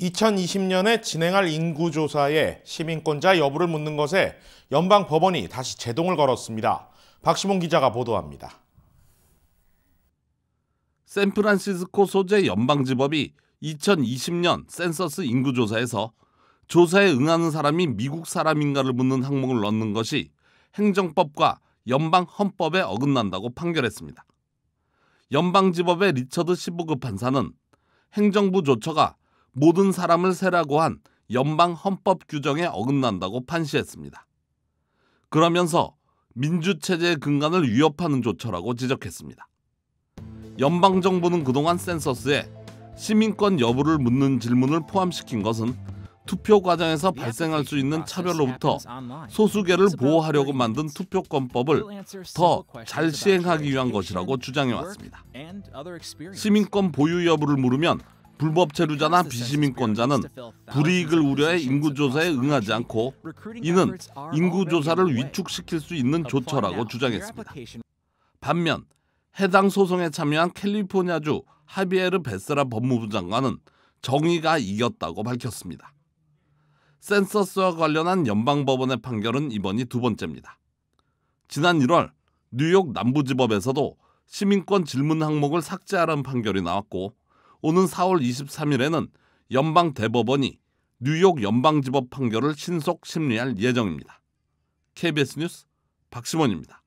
2020년에 진행할 인구조사에 시민권자 여부를 묻는 것에 연방 법원이 다시 제동을 걸었습니다. 박시봉 기자가 보도합니다. 샌프란시스코 소재 연방지법이 2020년 센서스 인구조사에서 조사에 응하는 사람이 미국 사람인가를 묻는 항목을 넣는 것이 행정법과 연방 헌법에 어긋난다고 판결했습니다. 연방지법의 리처드 시보그 판사는 행정부 조처가 모든 사람을 세라고 한 연방 헌법 규정에 어긋난다고 판시했습니다. 그러면서 민주체제의 근간을 위협하는 조처라고 지적했습니다. 연방정부는 그동안 센서스에 시민권 여부를 묻는 질문을 포함시킨 것은 투표 과정에서 발생할 수 있는 차별로부터 소수계를 보호하려고 만든 투표권법을 더 잘 시행하기 위한 것이라고 주장해왔습니다. 시민권 보유 여부를 물으면 불법 체류자나 비시민권자는 불이익을 우려해 인구조사에 응하지 않고 이는 인구조사를 위축시킬 수 있는 조처라고 주장했습니다. 반면 해당 소송에 참여한 캘리포니아주 하비에르 베스라 법무부 장관은 정의가 이겼다고 밝혔습니다. 센서스와 관련한 연방법원의 판결은 이번이 두 번째입니다. 지난 1월 뉴욕 남부지법에서도 시민권 질문 항목을 삭제하라는 판결이 나왔고 오는 4월 23일에는 연방 대법원이 뉴욕 연방지법 판결을 신속 심리할 예정입니다. KBS 뉴스 박시원입니다.